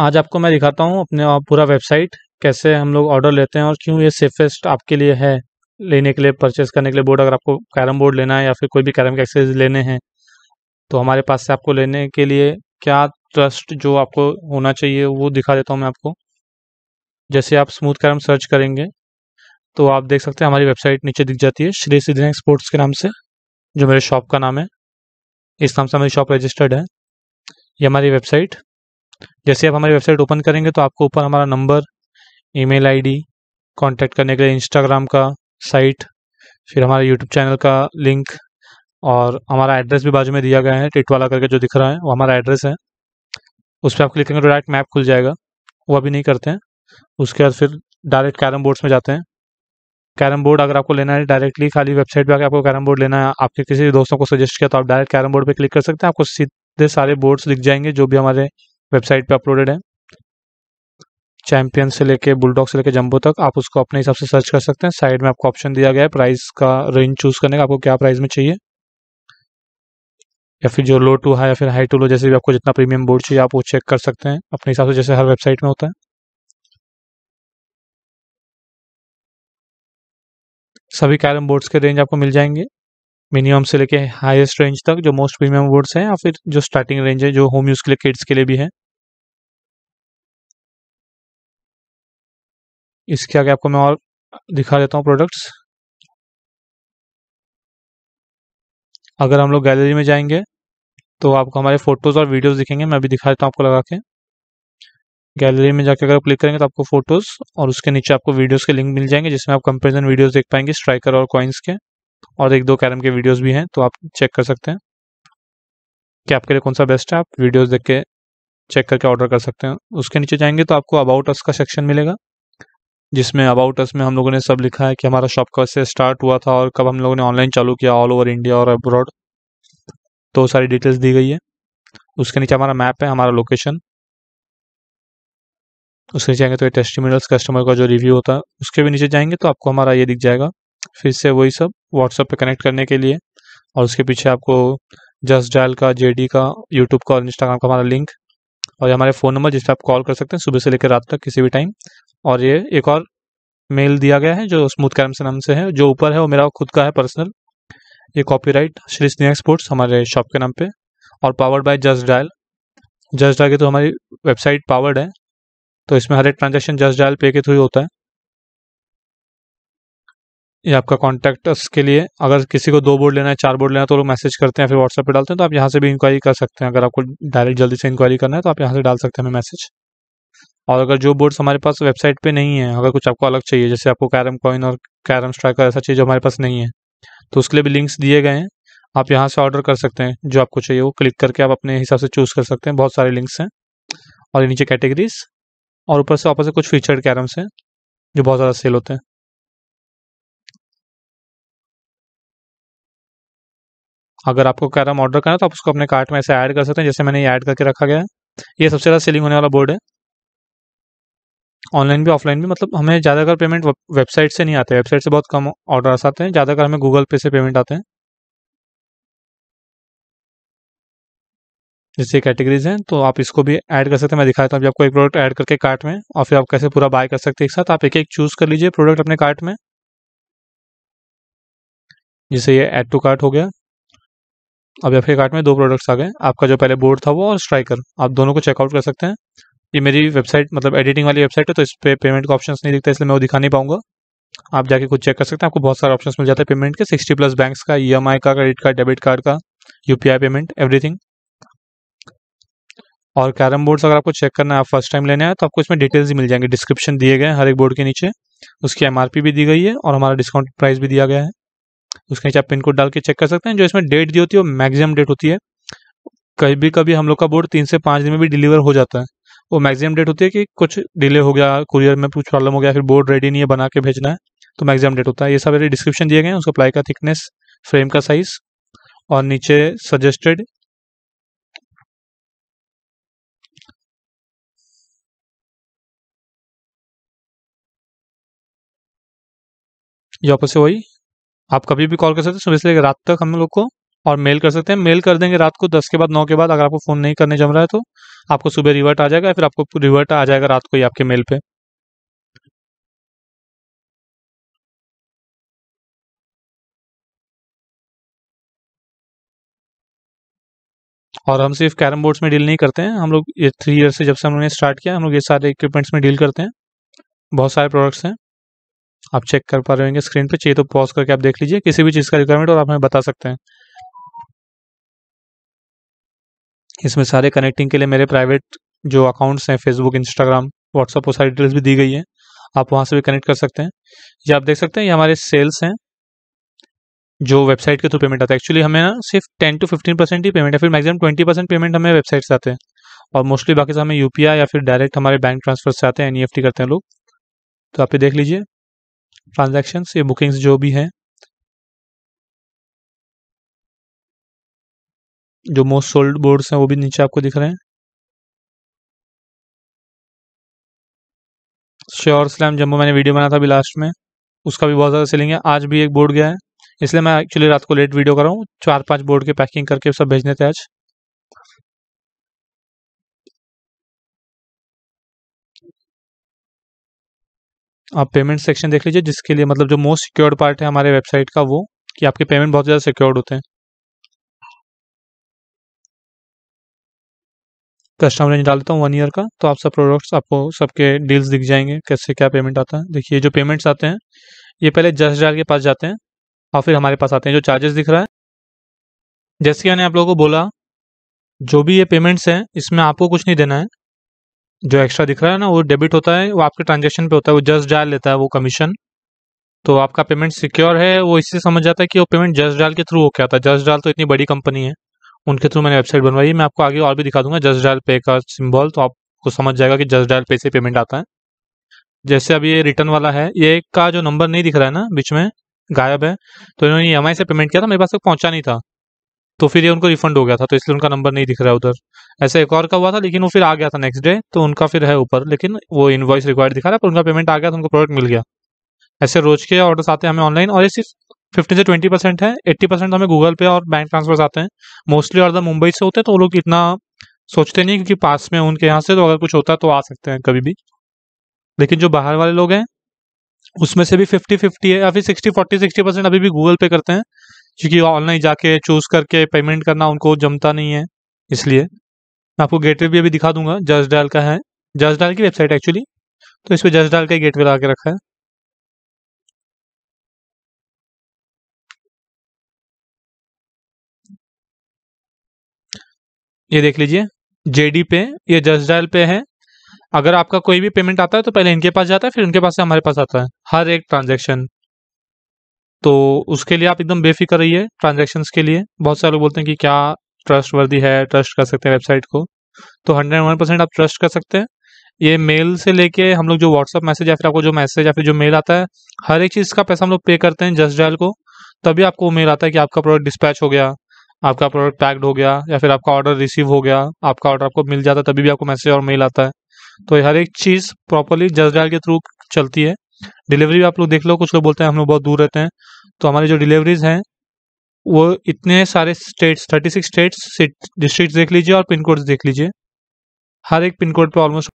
आज आपको मैं दिखाता हूँ अपने पूरा वेबसाइट कैसे हम लोग ऑर्डर लेते हैं और क्यों ये सेफेस्ट आपके लिए है लेने के लिए परचेस करने के लिए बोर्ड अगर आपको कैरम बोर्ड लेना है या फिर कोई भी कैरम के एक्सेस लेने हैं तो हमारे पास से आपको लेने के लिए क्या ट्रस्ट जो आपको होना चाहिए वो दिखा देता हूँ मैं आपको जैसे आप स्मूथ कैरम सर्च करेंगे तो आप देख सकते हैं हमारी वेबसाइट नीचे दिख जाती है श्री सिद्धि स्पोर्ट्स के नाम से जो मेरे शॉप का नाम है इस नाम से हमारी शॉप रजिस्टर्ड है ये हमारी वेबसाइट जैसे आप हमारी वेबसाइट ओपन करेंगे तो आपको ऊपर हमारा नंबर ईमेल आईडी कांटेक्ट करने के लिए इंस्टाग्राम का साइट फिर हमारे यूट्यूब चैनल का लिंक और हमारा एड्रेस भी बाजू में दिया गया है टिटवाला करके जो दिख रहा है वो हमारा एड्रेस है उस पर आप क्लिक करेंगे तो डायरेक्ट मैप खुल जाएगा वो अभी नहीं करते हैं उसके बाद फिर डायरेक्ट कैरम बोर्ड्स में जाते हैं कैरम बोर्ड अगर आपको लेना है डायरेक्टली खाली वेबसाइट पर आकर आपको कैरम बोर्ड लेना है आपके किसी दोस्तों को सजेस्ट किया तो आप डायरेक्ट कैरम बोर्ड पर क्लिक कर सकते हैं आपको सीधे सारे बोर्ड्स दिख जाएंगे जो भी हमारे वेबसाइट पे अपलोडेड है चैंपियन से लेके बुलडॉग से लेके जंबो तक आप उसको अपने हिसाब से सर्च कर सकते हैं साइड में आपको ऑप्शन दिया गया है प्राइस का रेंज चूज करने का आपको क्या प्राइस में चाहिए या फिर जो लो टू हाई या फिर हाई टू लो जैसे भी आपको जितना प्रीमियम बोर्ड चाहिए आप वो चेक कर सकते हैं अपने हिसाब से जैसे हर वेबसाइट में होता है सभी कैरम बोर्ड्स के रेंज आपको मिल जाएंगे मिनिमम से लेके हाईएस्ट रेंज तक जो मोस्ट प्रीमियम बोर्ड्स हैं या फिर जो स्टार्टिंग रेंज है जो होम यूज़ के लिए किड्स के लिए भी है इसके आगे आपको मैं और दिखा देता हूँ प्रोडक्ट्स अगर हम लोग गैलरी में जाएंगे तो आपको हमारे फोटोज़ और वीडियोज़ दिखेंगे मैं अभी दिखा देता हूँ आपको लगा के गैलरी में जाकर अगर क्लिक करेंगे तो आपको फोटोज़ और उसके नीचे आपको वीडियोज़ के लिंक मिल जाएंगे जिसमें आप कंपेरिजन वीडियोज़ देख पाएंगे स्ट्राइकर और कॉइन्स के और एक दो कैरम के वीडियोज़ भी हैं तो आप चेक कर सकते हैं कि आपके लिए कौन सा बेस्ट है आप वीडियोज़ देख के चेक करके ऑर्डर कर सकते हैं उसके नीचे जाएंगे तो आपको अबाउट अस का सेक्शन मिलेगा जिसमें अबाउट अस में हम लोगों ने सब लिखा है कि हमारा शॉप कब से स्टार्ट हुआ था और कब हम लोगों ने ऑनलाइन चालू किया ऑल ओवर इंडिया और अब्रॉड तो सारी डिटेल्स दी गई है उसके नीचे हमारा मैप है हमारा लोकेशन उसके नीचे जाएंगे तो ये टेस्टिमिनल्स कस्टमर का जो रिव्यू होता है उसके भी नीचे जाएंगे तो आपको हमारा ये दिख जाएगा फिर से वही सब व्हाट्सअप पे कनेक्ट करने के लिए और उसके पीछे आपको जस्ट डायल का जेडी का यूट्यूब का और इंस्टाग्राम का हमारा लिंक और ये हमारे फ़ोन नंबर जिस पर आप कॉल कर सकते हैं सुबह से लेकर रात तक किसी भी टाइम और ये एक और मेल दिया गया है जो स्मूथ कैरम से नाम से है जो ऊपर है वो मेरा खुद का है पर्सनल ये कॉपीराइट श्री स्नेहा एक्सपोर्ट्स हमारे शॉप के नाम पे और powered by Justdial Justdial के तो हमारी वेबसाइट पावर्ड है तो इसमें हर एक ट्रांजेक्शन जस्ट डायल पे के थ्रू होता है ये आपका कॉन्टैक्ट के लिए अगर किसी को दो बोर्ड लेना है चार बोर्ड लेना है तो लोग मैसेज करते हैं फिर व्हाट्सएप पे डालते हैं तो आप यहाँ से भी इंक्वायरी कर सकते हैं अगर आपको डायरेक्ट जल्दी से इंक्वायरी करना है तो आप यहाँ से डाल सकते हैं हमें मैसेज और अगर जो बोर्ड्स हमारे पास वेबसाइट पर नहीं है अगर कुछ आपको अलग चाहिए जैसे आपको कैरम कॉइन और कैरम स्ट्राइकर ऐसा चीज़ हमारे पास नहीं है तो उसके लिए भी लिंक्स दिए गए हैं आप यहाँ से ऑर्डर कर सकते हैं जो आपको चाहिए वो क्लिक करके आप अपने हिसाब से चूज़ कर सकते हैं बहुत सारे लिंक्स हैं और नीचे कैटेगरीज और ऊपर से वापस से कुछ फीचर्ड कैरम्स हैं जो बहुत ज़्यादा सेल होते हैं अगर आपको कैरम ऑर्डर करना है तो आप उसको अपने कार्ट में ऐसे ऐड कर सकते हैं जैसे मैंने ये ऐड करके रखा गया है ये सबसे ज़्यादा सेलिंग होने वाला बोर्ड है ऑनलाइन भी ऑफलाइन भी मतलब हमें ज़्यादातर पेमेंट वेबसाइट से नहीं आते वेबसाइट से बहुत कम ऑर्डर्स आते हैं ज़्यादातर हमें गूगल पे से पेमेंट आते हैं जैसे कैटेगरीज हैं तो आप इसको भी ऐड कर सकते हैं मैं दिखाता हूँ अभी आपको एक प्रोडक्ट ऐड करके कार्ट में और फिर आप कैसे पूरा बाय कर सकते हैं एक साथ आप एक एक चूज़ कर लीजिए प्रोडक्ट अपने कार्ट में जैसे ये ऐड टू कार्ट हो गया अभी आपके कार्ट में दो प्रोडक्ट्स आ गए आपका जो पहले बोर्ड था वो और स्ट्राइकर आप दोनों को चेकआउट कर सकते हैं ये मेरी वेबसाइट मतलब एडिटिंग वाली वेबसाइट है तो इस पर पे पेमेंट का ऑप्शन नहीं दिखता इसलिए मैं वो दिखा नहीं पाऊंगा आप जाके कुछ चेक कर सकते हैं आपको बहुत सारे ऑप्शन मिल जाते हैं पेमेंट के सिक्सटी प्लस बैंक का ई एम आई का क्रेडिट कार्ड डेबिट कार्ड का U P I payment everything और कैरम बोर्ड्स अगर आपको चेक करना है आप फर्स्ट टाइम लेने आए तो आपको इसमें डिटेल्स ही मिल जाएंगे डिस्क्रिप्शन दिए गए हर एक बोर्ड के नीचे उसकी एम भी दी गई है और हमारा डिस्काउंट प्राइस भी दिया गया है उसके नीचे आप पिन कोड डाल के चेक कर सकते हैं जो इसमें डेट दी होती है वो मैक्सिमम डेट होती है कभी कभी हम लोग का बोर्ड तीन से पाँच दिन में भी डिलीवर हो जाता है वो मैक्सिमम डेट होती है कि कुछ डिले हो गया कुरियर में कुछ प्रॉब्लम हो गया फिर बोर्ड रेडी नहीं है बना के भेजना है तो मैक्सिमम डेट होता है ये सब डिस्क्रिप्शन दिए गए हैं उसका प्लाई का थिकनेस फ्रेम का साइज और नीचे सजेस्टेड जो आपसे से वही आप कभी भी कॉल कर सकते हैं सुबह से लेकर रात तक हम लोग को और मेल कर सकते हैं मेल कर देंगे रात को दस के बाद नौ के बाद अगर आपको फ़ोन नहीं करने जम रहा है तो आपको सुबह रिवर्ट आ जाएगा फिर आपको रिवर्ट आ जाएगा रात को ही आपके मेल पे और हम सिर्फ कैरम बोर्ड्स में डील नहीं करते हैं हम लोग ये थ्री ईयर से जब से हमने स्टार्ट किया हम लोग ये सारे इक्विपमेंट्स में डील करते हैं बहुत सारे प्रोडक्ट्स हैं आप चेक कर पा रहे होंगे स्क्रीन पे चाहिए तो पॉज करके आप देख लीजिए किसी भी चीज़ का रिक्वायरमेंट और आप हमें बता सकते हैं इसमें सारे कनेक्टिंग के लिए मेरे प्राइवेट जो अकाउंट्स हैं फेसबुक इंस्टाग्राम व्हाट्सअप वो सारी डिटेल्स भी दी गई है आप वहां से भी कनेक्ट कर सकते हैं ये आप देख सकते हैं ये हमारे सेल्स हैं जो वेबसाइट के थ्रू पेमेंट आता है एक्चुअली हमें ना सिर्फ टेन टू फिफ्टीन परसेंट ही पेमेंट है फिर मैक्सिमम ट्वेंटी परसेंट पेमेंट हमें वेबसाइट से आते हैं और मोस्टली बाकी से हमें यूपीआई या फिर डायरेक्ट हमारे बैंक ट्रांसफर से आते हैं एन e करते हैं लोग तो आप ये देख लीजिए ट्रांजेक्शन या बुकिंग्स जो भी हैं जो मोस्ट सोल्ड बोर्ड्स हैं वो भी नीचे आपको दिख रहे हैं श्योर स्लैम जम्मू मैंने वीडियो बनाया था अभी लास्ट में उसका भी बहुत ज़्यादा सेलिंग है आज भी एक बोर्ड गया है इसलिए मैं एक्चुअली रात को लेट वीडियो कर रहा हूँ चार पांच बोर्ड के पैकिंग करके सब भेजने थे आज आप पेमेंट सेक्शन देख लीजिए जिसके लिए मतलब जो मोस्ट सिक्योर्ड पार्ट है हमारे वेबसाइट का वो कि आपके पेमेंट बहुत ज़्यादा सिक्योर्ड होते हैं कस्टम रेंज देता हूँ वन ईयर का तो आप सब प्रोडक्ट्स आपको सबके डील्स दिख जाएंगे कैसे क्या पेमेंट आता है देखिए जो पेमेंट्स आते हैं ये पहले जस्ट डाल के पास जाते हैं और फिर हमारे पास आते हैं जो चार्जेस दिख रहा है जैसे कि मैंने आप लोगों को बोला जो भी ये पेमेंट्स हैं इसमें आपको कुछ नहीं देना है जो एक्स्ट्रा दिख रहा है ना वो डेबिट होता है वो आपके ट्रांजेक्शन पे होता है वो जस्ट डाल लेता है वो कमीशन तो आपका पेमेंट सिक्योर है वो इससे समझ जाता है कि वो पेमेंट जस्ट डाल के थ्रू हो क्या था जस्ट डाल तो इतनी बड़ी कंपनी है उनके थ्रू मैंने वेबसाइट बनवाई मैं आपको आगे और भी दिखा दूंगा जस्ट डाल पे का सिम्बॉल तो आपको समझ जाएगा कि जस्ट डाल पे से पेमेंट आता है जैसे अब ये रिटर्न वाला है ये का जो नंबर नहीं दिख रहा है ना बीच में गायब है तो इन्होंने ई e से पेमेंट किया था मेरे पास तक पहुंचा नहीं था तो फिर ये उनको रिफंड हो गया था तो इसलिए उनका नंबर नहीं दिख रहा है उधर ऐसा एक और का हुआ था लेकिन वो फिर आ गया था नेक्स्ट डे तो उनका फिर है ऊपर लेकिन वो इन्वॉइस रिक्वायर्ड दिखा रहा है पर उनका पेमेंट आ गया तो उनको प्रोडक्ट मिल गया ऐसे रोज के ऑर्डर्स आते हैं हमें ऑनलाइन और ये सिर्फ फिफ्टी से ट्वेंटी परसेंट है एट्टी परसेंट हमें गूगल पे और बैंक ट्रांसफर्स आते हैं मोस्टली ऑर्डर मुंबई से होते हैं तो वो लोग इतना सोचते नहीं क्योंकि पास में उनके यहाँ से तो अगर कुछ होता है तो आ सकते हैं कभी भी लेकिन जो बाहर वाले लोग हैं उसमें से भी फिफ्टी फिफ्टी है या फिर सिक्सटी फोर्टी सिक्सटी परसेंट अभी भी गूगल पे करते हैं क्योंकि ऑनलाइन जाके चूज़ करके पेमेंट करना उनको जमता नहीं है इसलिए मैं आपको गेटवे भी अभी दिखा दूंगा जस्ट डायल का है जस्ट डायल की वेबसाइट एक्चुअली तो इस पर जस्ट डायल का गेटवे लगा के रखा है ये देख लीजिए जेडी पे ये जस्ट डायल पे है अगर आपका कोई भी पेमेंट आता है तो पहले इनके पास जाता है फिर उनके पास से हमारे पास आता है हर एक ट्रांजेक्शन तो उसके लिए आप एकदम बेफिक्र रहिए ट्रांजेक्शन के लिए बहुत सारे लोग बोलते हैं कि क्या ट्रस्ट वर्दी है ट्रस्ट कर सकते हैं वेबसाइट को तो हंड्रेड वन परसेंट आप ट्रस्ट कर सकते हैं ये मेल से लेके हम लोग जो व्हाट्सअप मैसेज या फिर आपको जो मैसेज या फिर जो मेल आता है हर एक चीज़ का पैसा हम लोग पे करते हैं जस्ट डायल को तभी आपको मेल आता है कि आपका प्रोडक्ट डिस्पैच हो गया आपका प्रोडक्ट पैक्ड हो गया या फिर आपका ऑर्डर रिसीव हो गया आपका ऑर्डर आपको मिल जाता है तभी भी आपको मैसेज और मेल आता है तो हर एक चीज़ प्रॉपरली जस्ट डायल के थ्रू चलती है डिलीवरी आप लोग देख लो कुछ लोग बोलते हैं हम लोग बहुत दूर रहते हैं तो हमारी जो डिलीवरीज हैं वो इतने सारे states thirty six states district देख लीजिए और पिन कोड्स देख लीजिए हर एक पिन कोड पर ऑलमोस्ट